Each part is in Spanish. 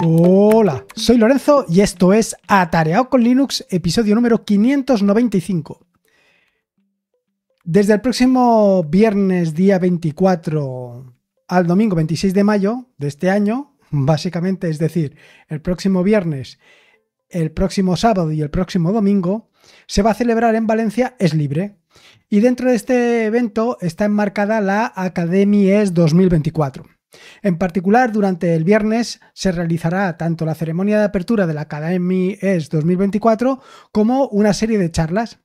Hola, soy Lorenzo y esto es Atareado con Linux, episodio número 595. Desde el próximo viernes, día 24, al domingo 26 de mayo de este año, básicamente, es decir, el próximo viernes, el próximo sábado y el próximo domingo, se va a celebrar en Valencia Es Libre. Y dentro de este evento está enmarcada la Academia ES 2024. En particular, durante el viernes se realizará tanto la ceremonia de apertura de la Academies ES 2024 como una serie de charlas.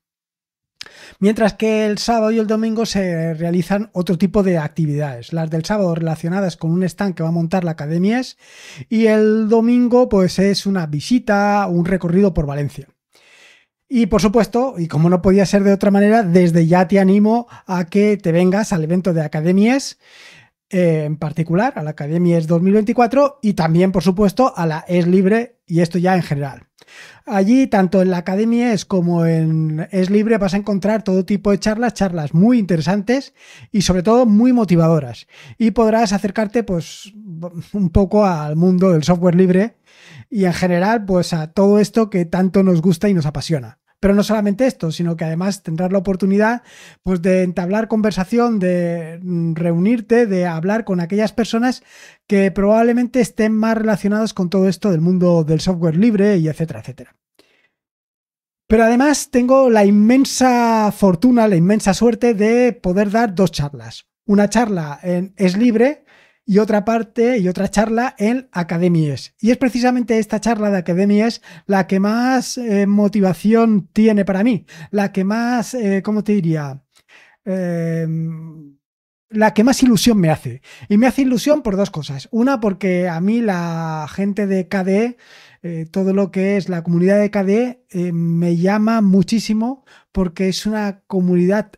Mientras que el sábado y el domingo se realizan otro tipo de actividades. Las del sábado relacionadas con un stand que va a montar la Academies y el domingo pues es una visita, un recorrido por Valencia. Y por supuesto, y como no podía ser de otra manera, desde ya te animo a que te vengas al evento de Academies eh, en particular a la Academia es 2024 y también, por supuesto, a la Es Libre y esto ya en general. Allí, tanto en la Academia es como en Es Libre, vas a encontrar todo tipo de charlas, charlas muy interesantes y sobre todo muy motivadoras. Y podrás acercarte pues un poco al mundo del software libre y en general pues a todo esto que tanto nos gusta y nos apasiona. Pero no solamente esto, sino que además tendrás la oportunidad pues, de entablar conversación, de mm, reunirte, de hablar con aquellas personas que probablemente estén más relacionadas con todo esto del mundo del software libre y etcétera, etcétera. Pero además tengo la inmensa fortuna, la inmensa suerte de poder dar dos charlas. Una charla en, es libre, y otra parte y otra charla en Academies. Y es precisamente esta charla de Academies la que más eh, motivación tiene para mí, la que más, eh, ¿cómo te diría? Em, la que más ilusión me hace. Y me hace ilusión por dos cosas. Una, porque a mí la gente de KDE, eh, todo lo que es la comunidad de KDE, me llama muchísimo porque es una comunidad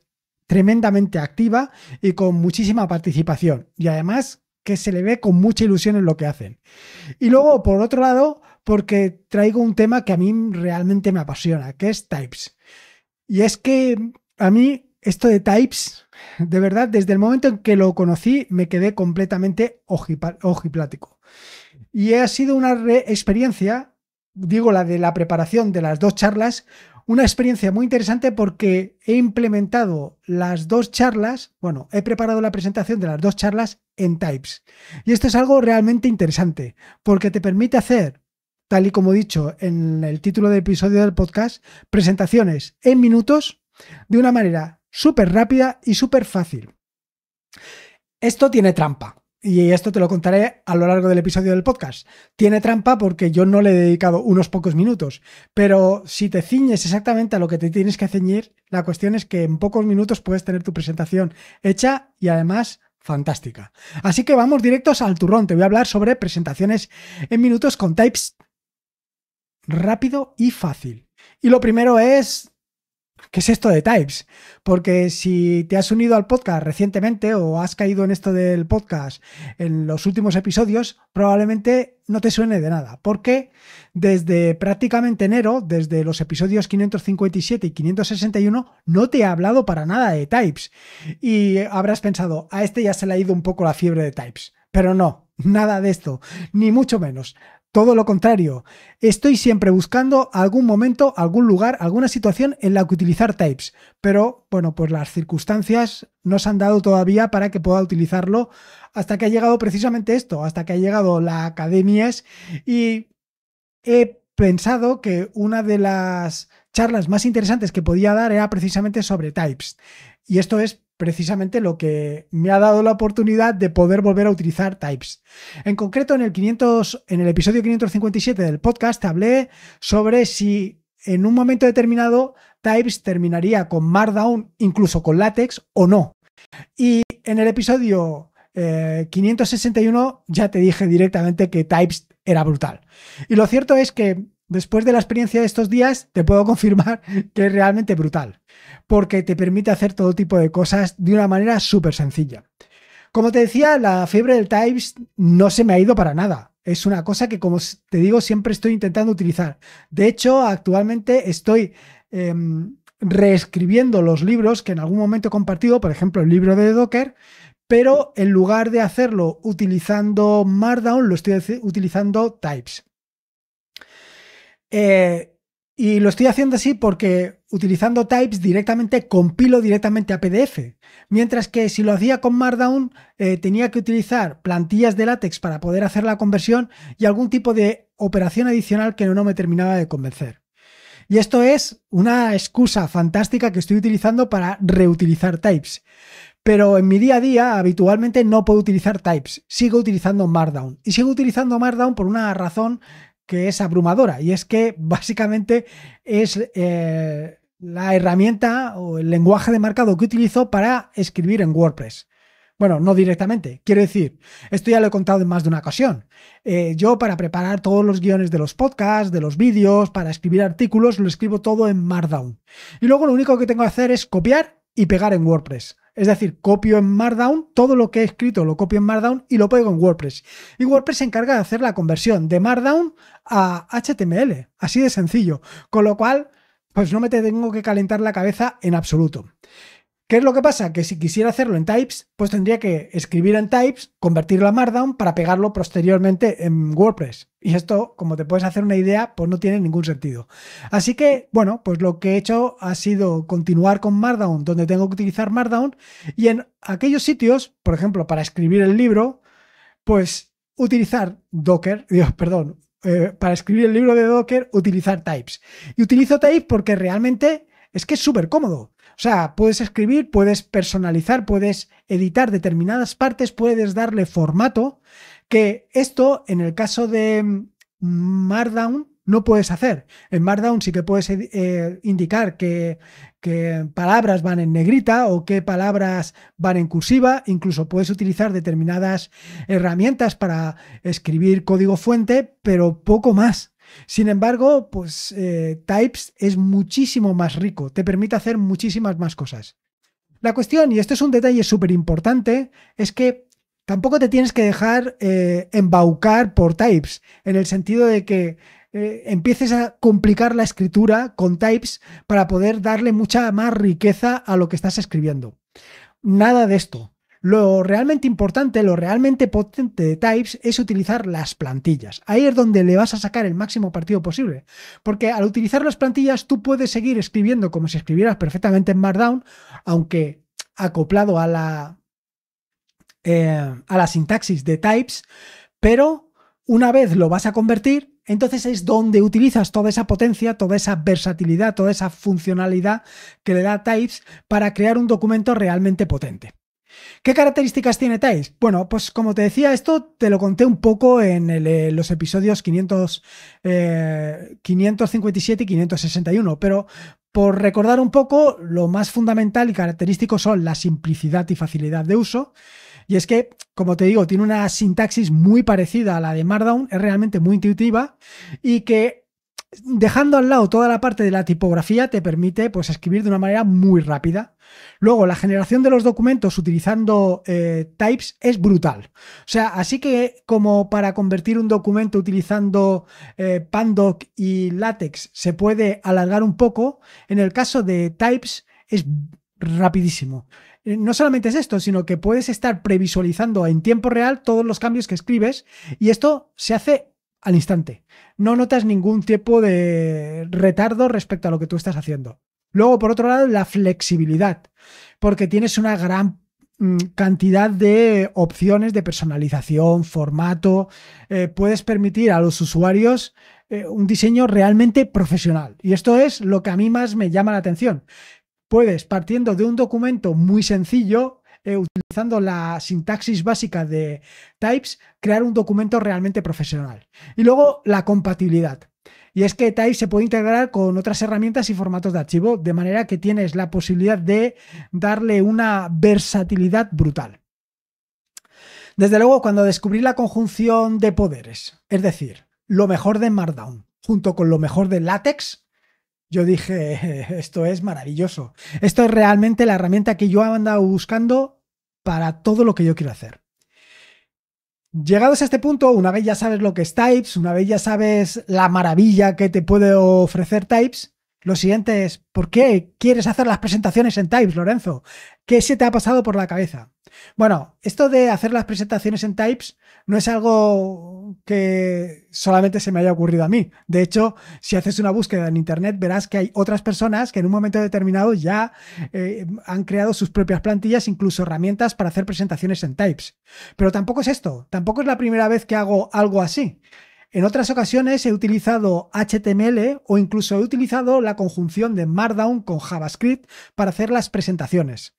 tremendamente activa y con muchísima participación. Y además que se le ve con mucha ilusión en lo que hacen. Y luego, por otro lado, porque traigo un tema que a mí realmente me apasiona, que es types. Y es que a mí esto de types, de verdad, desde el momento en que lo conocí, me quedé completamente ojiplático. Y ha sido una experiencia, digo la de la preparación de las dos charlas, una experiencia muy interesante porque he implementado las dos charlas, bueno, he preparado la presentación de las dos charlas en types. Y esto es algo realmente interesante, porque te permite hacer, tal y como he dicho en el título del episodio del podcast, presentaciones en minutos de una manera súper rápida y súper fácil. Esto tiene trampa. Y esto te lo contaré a lo largo del episodio del podcast. Tiene trampa porque yo no le he dedicado unos pocos minutos, pero si te ciñes exactamente a lo que te tienes que ceñir, la cuestión es que en pocos minutos puedes tener tu presentación hecha y además fantástica. Así que vamos directos al turrón. Te voy a hablar sobre presentaciones en minutos con types rápido y fácil. Y lo primero es ¿Qué es esto de types? Porque si te has unido al podcast recientemente o has caído en esto del podcast en los últimos episodios, probablemente no te suene de nada, porque desde prácticamente enero, desde los episodios 557 y 561, no te he hablado para nada de types. Y habrás pensado, a este ya se le ha ido un poco la fiebre de types, pero no, nada de esto, ni mucho menos. Todo lo contrario, estoy siempre buscando algún momento, algún lugar, alguna situación en la que utilizar types, pero bueno, pues las circunstancias no se han dado todavía para que pueda utilizarlo hasta que ha llegado precisamente esto, hasta que ha llegado la Academias y he pensado que una de las charlas más interesantes que podía dar era precisamente sobre types. Y esto es precisamente lo que me ha dado la oportunidad de poder volver a utilizar types. En concreto, en el, 500, en el episodio 557 del podcast hablé sobre si en un momento determinado types terminaría con Markdown, incluso con LaTeX, o no. Y en el episodio 561 eh, ya te dije directamente que types era brutal. Y lo cierto es que Después de la experiencia de estos días, te puedo confirmar que es realmente brutal, porque te permite hacer todo tipo de cosas de una manera súper sencilla. Como te decía, la fiebre del types no se me ha ido para nada. Es una cosa que, como te digo, siempre estoy intentando utilizar. De hecho, actualmente estoy em, reescribiendo los libros que en algún momento he compartido, por ejemplo, el libro de Docker, pero en lugar de hacerlo utilizando Markdown, lo estoy utilizando Types. Eh, y lo estoy haciendo así porque utilizando types directamente compilo directamente a PDF. Mientras que si lo hacía con Markdown eh, tenía que utilizar plantillas de látex para poder hacer la conversión y algún tipo de operación adicional que no me terminaba de convencer. Y esto es una excusa fantástica que estoy utilizando para reutilizar types. Pero en mi día a día habitualmente no puedo utilizar types. Sigo utilizando Markdown. Y sigo utilizando Markdown por una razón que es abrumadora y es que básicamente es eh, la herramienta o el lenguaje de marcado que utilizo para escribir en WordPress. Bueno, no directamente. Quiero decir, esto ya lo he contado en más de una ocasión. Eh, yo para preparar todos los guiones de los podcasts, de los vídeos, para escribir artículos, lo escribo todo en Markdown. Y luego lo único que tengo que hacer es copiar y pegar en WordPress. Es decir, copio en Markdown todo lo que he escrito, lo copio en Markdown y lo pego en WordPress. Y WordPress se encarga de hacer la conversión de Markdown a HTML, así de sencillo. Con lo cual, pues no me tengo que calentar la cabeza en absoluto. ¿Qué es lo que pasa? Que si quisiera hacerlo en Types, pues tendría que escribir en Types, convertirlo a Markdown para pegarlo posteriormente en WordPress. Y esto, como te puedes hacer una idea, pues no tiene ningún sentido. Así que, bueno, pues lo que he hecho ha sido continuar con Markdown, donde tengo que utilizar Markdown, y en aquellos sitios, por ejemplo, para escribir el libro, pues utilizar Docker, Dios, perdón, eh, para escribir el libro de Docker utilizar types. Y utilizo types porque realmente es que es súper cómodo. O sea, puedes escribir, puedes personalizar, puedes editar determinadas partes, puedes darle formato, que esto en el caso de mm, Markdown no puedes hacer. En Markdown sí que puedes eh, indicar que palabras van en negrita o qué palabras van en cursiva. Incluso puedes utilizar determinadas herramientas para escribir código fuente, pero poco más. Sin embargo, pues eh, Types es muchísimo más rico, te permite hacer muchísimas más cosas. La cuestión, y esto es un detalle súper importante, es que tampoco te tienes que dejar eh, embaucar por Types, en el sentido de que eh, empieces a complicar la escritura con types para poder darle mucha más riqueza a lo que estás escribiendo. Nada de esto. Lo realmente importante, lo realmente potente de Types es utilizar las plantillas. Ahí es donde le vas a sacar el máximo partido posible. Porque al utilizar las plantillas tú puedes seguir escribiendo como si escribieras perfectamente en Markdown, aunque acoplado a la, eh, a la sintaxis de Types, pero una vez lo vas a convertir, entonces es donde utilizas toda esa potencia, toda esa versatilidad, toda esa funcionalidad que le da Types para crear un documento realmente potente. ¿Qué características tiene Types? Bueno, pues como te decía, esto te lo conté un poco en eh, los episodios 557 eh, y 561, pero por recordar un poco, lo más fundamental y característico son la simplicidad y facilidad de uso, y es que, como te digo, tiene una sintaxis muy parecida a la de Markdown, es realmente muy intuitiva y que dejando al lado toda la parte de la tipografía te permite pues escribir de una manera muy rápida. Luego, la generación de los documentos utilizando eh, types es brutal. O sea, así que como para convertir un documento utilizando eh, Pandoc y LaTeX se puede alargar un poco, en el caso de types es rapidísimo. Eh, no solamente es esto, sino que puedes estar previsualizando en tiempo real todos los cambios que escribes y esto se hace al instante. No notas ningún tipo de retardo respecto a lo que tú estás haciendo. Luego, por otro lado, la flexibilidad, porque tienes una gran mm, cantidad de opciones de personalización, formato, eh, puedes permitir a los usuarios eh, un diseño realmente profesional. Y esto es lo que a mí más me llama la atención, Puedes, partiendo de un documento muy sencillo, eh, utilizando la sintaxis básica de types, crear un documento realmente profesional. Y luego la compatibilidad. Y es que Type se puede integrar con otras herramientas y formatos de archivo, de manera que tienes la posibilidad de darle una versatilidad brutal. Desde luego, cuando descubrí la conjunción de poderes, es decir, lo mejor de Markdown junto con lo mejor de Latex, yo dije, esto es maravilloso. Esto es realmente la herramienta que yo he andado buscando para todo lo que yo quiero hacer. Llegados a este punto, una vez ya sabes lo que es Types, una vez ya sabes la maravilla que te puede ofrecer Types, lo siguiente es, ¿por qué quieres hacer las presentaciones en Types, Lorenzo? ¿Qué se te ha pasado por la cabeza? Bueno, esto de hacer las presentaciones en Types no es algo que solamente se me haya ocurrido a mí. De hecho, si haces una búsqueda en Internet, verás que hay otras personas que en un momento determinado ya eh, han creado sus propias plantillas, incluso herramientas para hacer presentaciones en Types. Pero tampoco es esto, tampoco es la primera vez que hago algo así. En otras ocasiones he utilizado HTML o incluso he utilizado la conjunción de Markdown con JavaScript para hacer las presentaciones.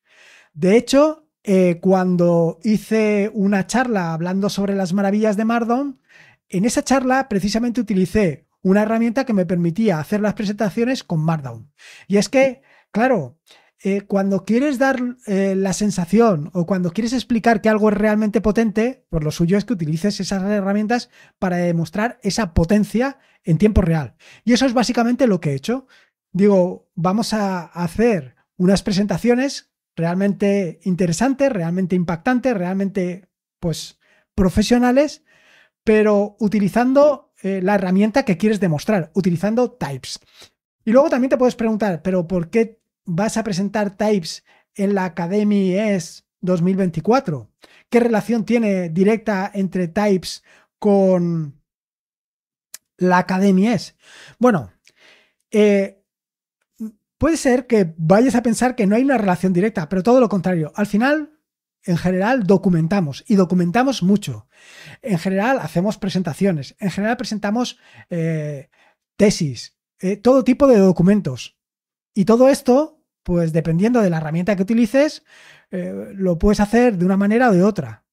De hecho, eh, cuando hice una charla hablando sobre las maravillas de Markdown, en esa charla precisamente utilicé una herramienta que me permitía hacer las presentaciones con Markdown. Y es que, claro, eh, cuando quieres dar eh, la sensación o cuando quieres explicar que algo es realmente potente, pues lo suyo es que utilices esas herramientas para demostrar esa potencia en tiempo real. Y eso es básicamente lo que he hecho. Digo, vamos a hacer unas presentaciones realmente interesantes, realmente impactantes, realmente, pues, profesionales, pero utilizando eh, la herramienta que quieres demostrar, utilizando types. Y luego también te puedes preguntar, pero ¿por qué vas a presentar Types en la Academy ES 2024? ¿Qué relación tiene directa entre Types con la Academy ES? Bueno, eh, puede ser que vayas a pensar que no hay una relación directa, pero todo lo contrario. Al final, en general, documentamos y documentamos mucho. En general, hacemos presentaciones. En general, presentamos eh, tesis, eh, todo tipo de documentos. Y todo esto, pues dependiendo de la herramienta que utilices, eh, lo puedes hacer de una manera o de otra.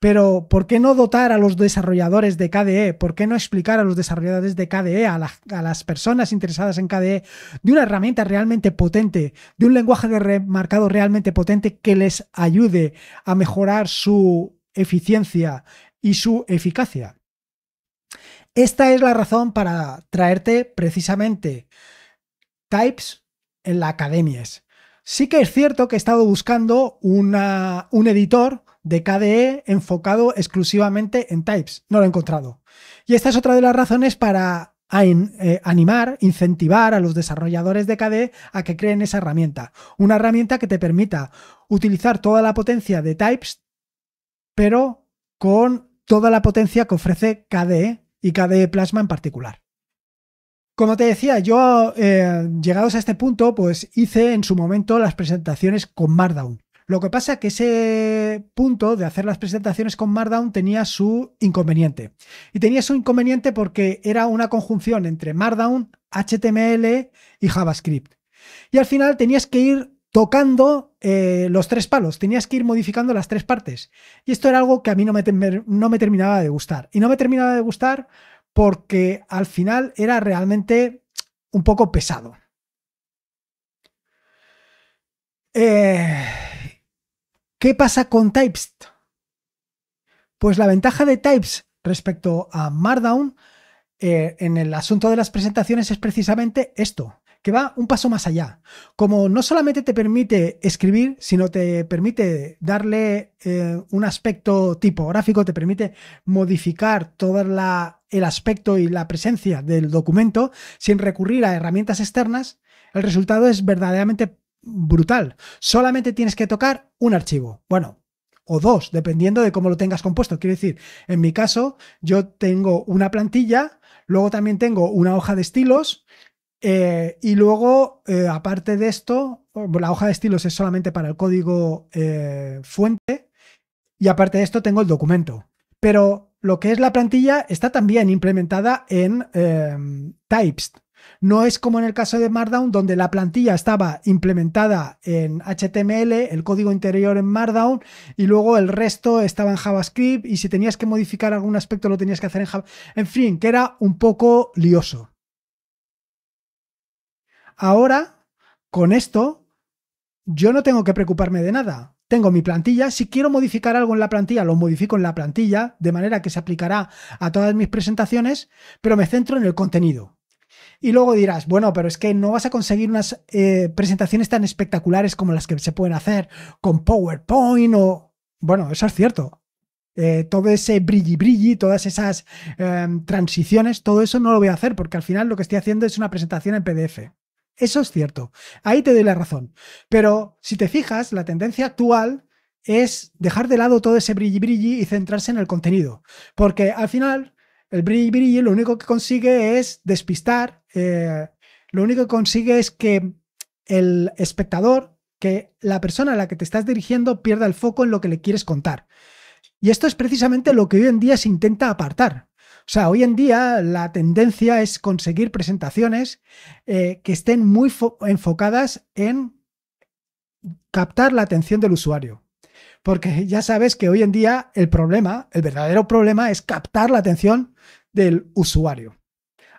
Pero, ¿por qué no dotar a los desarrolladores de KDE? ¿Por qué no explicar a los desarrolladores de KDE, a, las personas interesadas en KDE, de una herramienta realmente potente, de un lenguaje de marcado realmente potente que les ayude a mejorar su eficiencia y su eficacia? Esta es la razón para traerte precisamente Types en la academias. Sí que es cierto que he estado buscando un editor de KDE enfocado exclusivamente en types. No lo he encontrado. Y esta es otra de las razones para eh, animar, incentivar a los desarrolladores de KDE a que creen esa herramienta. Una herramienta que te permita utilizar toda la potencia de types, pero con toda la potencia que ofrece KDE y KDE Plasma en particular. Como te decía, yo eh, llegados a este punto, pues hice en su momento las presentaciones con Markdown. Lo que pasa que ese punto de hacer las presentaciones con Markdown tenía su inconveniente. Y tenía su inconveniente porque era una conjunción entre Markdown, HTML y JavaScript. Y al final tenías que ir tocando eh, los tres palos, tenías que ir modificando las tres partes. Y esto era algo que a mí no me terminaba de gustar. Y no me terminaba de gustar porque al final era realmente un poco pesado. Eh, ¿Qué pasa con Types? Pues la ventaja de Types respecto a Markdown eh, en el asunto de las presentaciones es precisamente esto, que va un paso más allá. Como no solamente te permite escribir, sino te permite darle eh, un aspecto tipográfico, te permite modificar toda la el aspecto y la presencia del documento sin recurrir a herramientas externas, el resultado es verdaderamente brutal. Solamente tienes que tocar un archivo. Bueno, o dos, dependiendo de cómo lo tengas compuesto. Quiero decir, en mi caso, yo tengo una plantilla, luego también tengo una hoja de estilos, eh, y luego, eh, aparte de esto, la hoja de estilos es solamente para el código eh, fuente, y aparte de esto tengo el documento. Pero lo que es la plantilla está también implementada en em, Types. No es como en el caso de Markdown, donde la plantilla estaba implementada en HTML, el código interior en Markdown, y luego el resto estaba en JavaScript, y si tenías que modificar algún aspecto lo tenías que hacer en JavaScript. En fin, que era un poco lioso. Ahora, con esto, yo no tengo que preocuparme de nada. Tengo mi plantilla, si quiero modificar algo en la plantilla, lo modifico en la plantilla, de manera que se aplicará a todas mis presentaciones, pero me centro en el contenido. Y luego dirás, bueno, pero es que no vas a conseguir unas eh, presentaciones tan espectaculares como las que se pueden hacer con PowerPoint o... Bueno, eso es cierto. Eh, todo ese brilli brilli, todas esas eh, transiciones, todo eso no lo voy a hacer porque al final lo que estoy haciendo es una presentación en PDF. Eso es cierto. Ahí te doy la razón. Pero si te fijas, la tendencia actual es dejar de lado todo ese brilli brilli y centrarse en el contenido. Porque al final, el brilli brilli lo único que consigue es despistar, eh, lo único que consigue es que el espectador, que la persona a la que te estás dirigiendo pierda el foco en lo que le quieres contar. Y esto es precisamente lo que hoy en día se intenta apartar. O sea, hoy en día la tendencia es conseguir presentaciones eh, que estén muy enfocadas en captar la atención del usuario. Porque ya sabes que hoy en día el problema, el verdadero problema es captar la atención del usuario.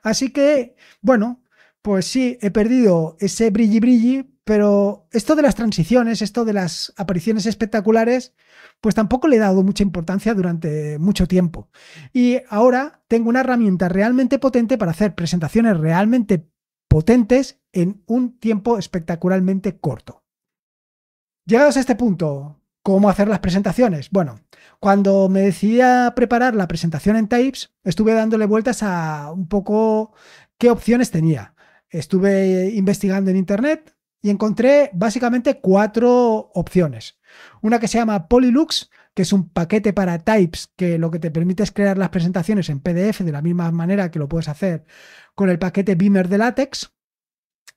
Así que, bueno, pues sí, he perdido ese brilli brilli, pero esto de las transiciones, esto de las apariciones espectaculares, pues tampoco le he dado mucha importancia durante mucho tiempo. Y ahora tengo una herramienta realmente potente para hacer presentaciones realmente potentes en un tiempo espectacularmente corto. Llegados a este punto, ¿cómo hacer las presentaciones? Bueno, cuando me decidí a preparar la presentación en Types, estuve dándole vueltas a un poco qué opciones tenía. Estuve investigando en Internet, y encontré básicamente cuatro opciones. Una que se llama Polylux, que es un paquete para types que lo que te permite es crear las presentaciones en PDF de la misma manera que lo puedes hacer con el paquete Beamer de Latex.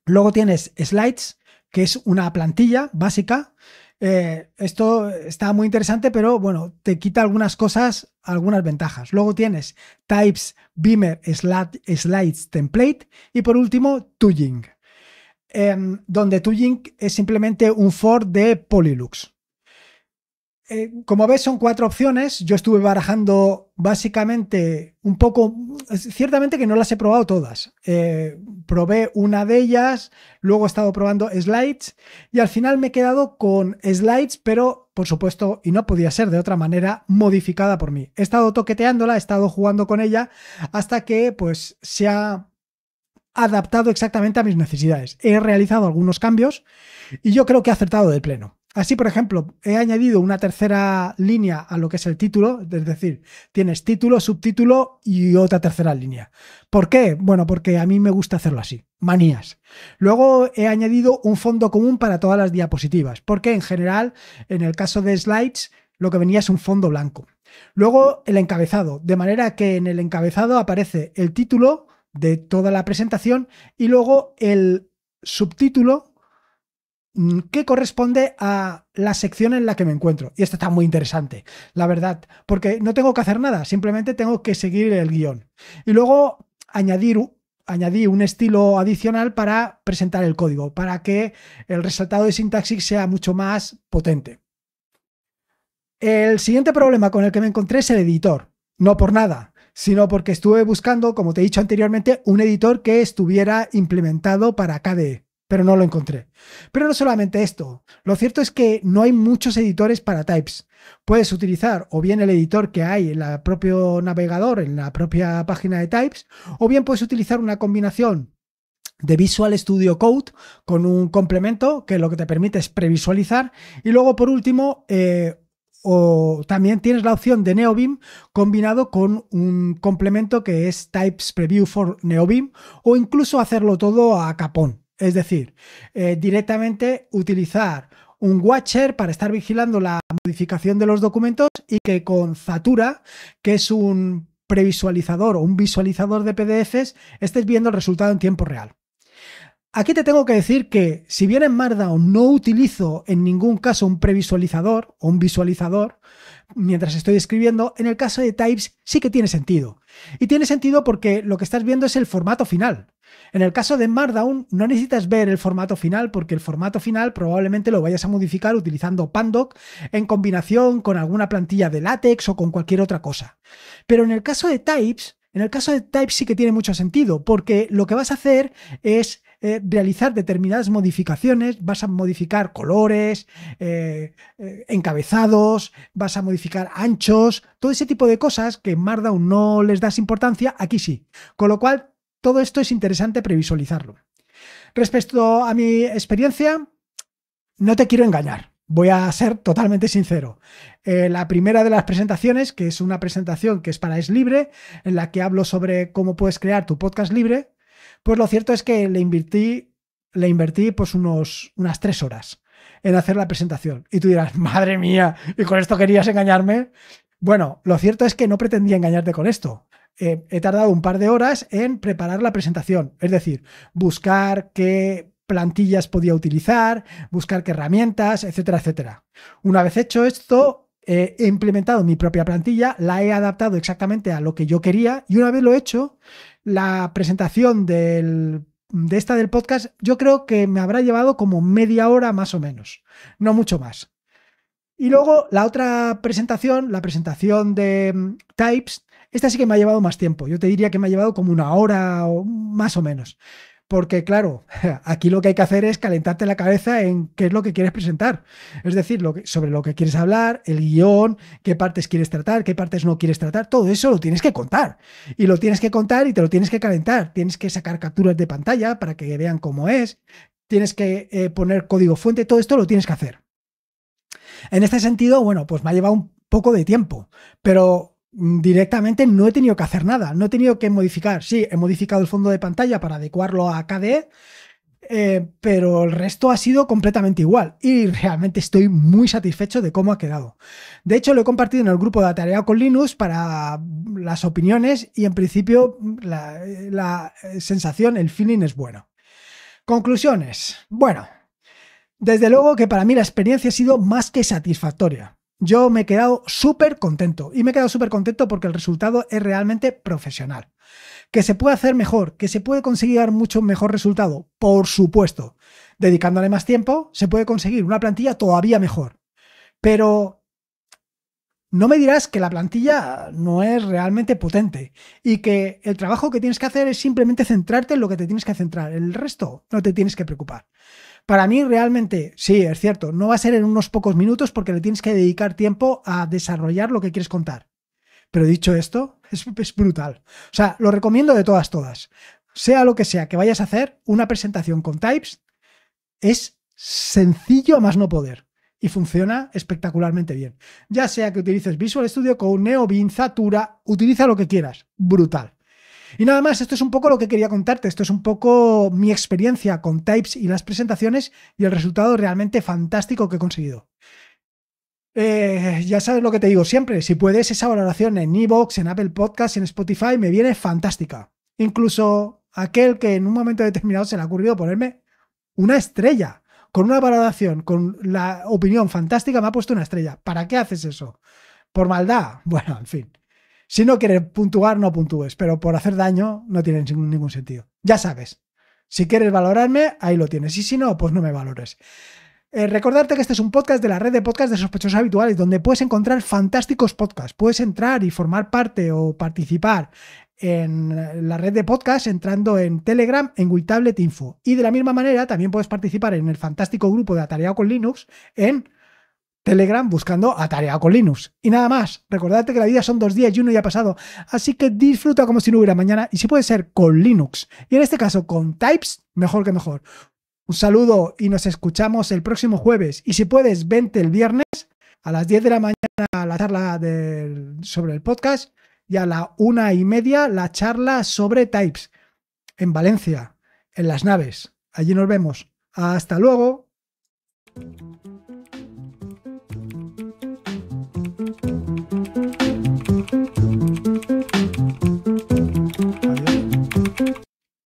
Luego tienes Slides, que es una plantilla básica. Eh, esto está muy interesante, pero bueno, te quita algunas cosas, algunas ventajas. Luego tienes Types, Beamer, Slides Template y por último, Tugging. Em, donde Tujink es simplemente un for de Polylux. Eh, como ves, son cuatro opciones. Yo estuve barajando básicamente un poco, ciertamente que no las he probado todas. Eh, probé una de ellas, luego he estado probando slides y al final me he quedado con slides, pero por supuesto, y no podía ser de otra manera, modificada por mí. He estado toqueteándola, he estado jugando con ella hasta que pues se ha adaptado exactamente a mis necesidades. He realizado algunos cambios y yo creo que he acertado de pleno. Así, por ejemplo, he añadido una tercera línea a lo que es el título, es decir, tienes título, subtítulo y otra tercera línea. ¿Por qué? Bueno, porque a mí me gusta hacerlo así, manías. Luego he añadido un fondo común para todas las diapositivas, porque en general, en el caso de slides, lo que venía es un fondo blanco. Luego el encabezado, de manera que en el encabezado aparece el título, de toda la presentación y luego el subtítulo mm, que corresponde a la sección en la que me encuentro. Y esto está muy interesante, la verdad, porque no tengo que hacer nada, simplemente tengo que seguir el guión. Y luego añadir, añadí un estilo adicional para presentar el código, para que el resultado de sintaxis sea mucho más potente. El siguiente problema con el que me encontré es el editor. No por nada, sino porque estuve buscando, como te he dicho anteriormente, un editor que estuviera implementado para KDE pero no lo encontré. Pero no solamente esto, lo cierto es que no hay muchos editores para types. Puedes utilizar o bien el editor que hay en el propio navegador, en la propia página de types, o bien puedes utilizar una combinación de Visual Studio Code con un complemento que lo que te permite es previsualizar y luego por último eh, o también tienes la opción de Neobim combinado con un complemento que es Types Preview for Neobim o incluso hacerlo todo a capón. Es decir, eh, directamente utilizar un watcher para estar vigilando la modificación de los documentos y que con Zatura, que es un previsualizador o un visualizador de PDFs, estés viendo el resultado en tiempo real. Aquí te tengo que decir que si bien en Markdown no utilizo en ningún caso un previsualizador o un visualizador mientras estoy escribiendo, en el caso de Types sí que tiene sentido. Y tiene sentido porque lo que estás viendo es el formato final. En el caso de Markdown no necesitas ver el formato final porque el formato final probablemente lo vayas a modificar utilizando Pandoc en combinación con alguna plantilla de látex o con cualquier otra cosa. Pero en el caso de Types, en el caso de Types sí que tiene mucho sentido porque lo que vas a hacer es eh, realizar determinadas modificaciones, vas a modificar colores, eh, eh, encabezados, vas a modificar anchos, todo ese tipo de cosas que en Markdown no les das importancia, aquí sí. Con lo cual, todo esto es interesante previsualizarlo. Respecto a mi experiencia, no te quiero engañar. Voy a ser totalmente sincero. la primera de las presentaciones, que es una presentación que es para Es Libre, en la que hablo sobre cómo puedes crear tu podcast libre, pues lo cierto es que le invertí, le invertí pues unos, unas tres horas en hacer la presentación. Y tú dirás, madre mía, ¿y con esto querías engañarme? Bueno, lo cierto es que no pretendía engañarte con esto. Eh, he tardado un par de horas en preparar la presentación, es decir, buscar qué plantillas podía utilizar, buscar qué herramientas, etcétera, etcétera. Una vez hecho esto, eh, he implementado mi propia plantilla, la he adaptado exactamente a lo que yo quería y una vez lo he hecho, la presentación de esta del podcast, yo creo que me habrá llevado como media hora más o menos, no mucho más. Y luego la otra presentación, la presentación de mm, Types, esta sí que me ha llevado más tiempo. Yo te diría que me ha llevado como una hora más o menos. Porque claro, aquí lo que hay que hacer es calentarte la cabeza en qué es lo que quieres presentar. Es decir, que, sobre lo que quieres hablar, el guión, qué partes quieres tratar, qué partes no quieres tratar, todo eso lo tienes que contar. Y lo tienes que contar y te lo tienes que calentar. Tienes que sacar capturas de pantalla para que vean cómo es. Tienes que eh, poner código fuente, todo esto lo tienes que hacer. En este sentido, bueno, pues me ha llevado un poco de tiempo, pero directamente no he tenido que hacer nada, no he tenido que modificar. Sí, he modificado el fondo de pantalla para adecuarlo a KDE, eh, pero el resto ha sido completamente igual y realmente estoy muy satisfecho de cómo ha quedado. De hecho, lo he compartido en el grupo de tarea con Linux para las opiniones y en principio la, la sensación, el feeling es bueno. Conclusiones. Bueno, desde luego que para mí la experiencia ha sido más que satisfactoria. Yo me he quedado súper contento y me he quedado súper contento porque el resultado es realmente profesional. Que se puede hacer mejor, que se puede conseguir mucho mejor resultado, por supuesto. Dedicándole más tiempo, se puede conseguir una plantilla todavía mejor. Pero no me dirás que la plantilla no es realmente potente y que el trabajo que tienes que hacer es simplemente centrarte en lo que te tienes que centrar. El resto no te tienes que preocupar. Para mí realmente, sí, es cierto, no va a ser en unos pocos minutos porque le tienes que dedicar tiempo a desarrollar lo que quieres contar. Pero dicho esto, es, brutal. O sea, lo recomiendo de todas, todas. Sea lo que sea que vayas a hacer, una presentación con types es sencillo a más no poder y funciona espectacularmente bien. Ya sea que utilices Visual Studio con Neo, Binza, utiliza lo que quieras. Brutal. Y nada más, esto es un poco lo que quería contarte, esto es un poco mi experiencia con Types y las presentaciones y el resultado realmente fantástico que he conseguido. Eh, ya sabes lo que te digo siempre, si puedes esa valoración en Evox, en Apple Podcasts, en Spotify, me viene fantástica. Incluso aquel que en un momento determinado se le ha ocurrido ponerme una estrella, con una valoración, con la opinión fantástica, me ha puesto una estrella. ¿Para qué haces eso? Por maldad. Bueno, en fin. Si no quieres puntuar, no puntúes, pero por hacer daño no tiene ningún sentido. Ya sabes. Si quieres valorarme, ahí lo tienes. Y si no, pues no me valores. Eh, recordarte que este es un podcast de la red de podcasts de sospechosos habituales, donde puedes encontrar fantásticos podcasts. Puedes entrar y formar parte o participar en la red de podcasts entrando en Telegram en Tablet Y de la misma manera, también puedes participar en el fantástico grupo de Atareado con Linux en Telegram buscando Atareado con Linux. Y nada más, recordad que la vida son dos días y uno ya pasado, así que disfruta como si no hubiera mañana y si puede ser con Linux. Y en este caso con Types, mejor que mejor. Un saludo y nos escuchamos el próximo jueves. Y si puedes, vente el viernes a las 10 de la mañana la charla sobre el podcast y a la una y media la charla sobre Types en Valencia, en las naves. Allí nos vemos. Hasta luego.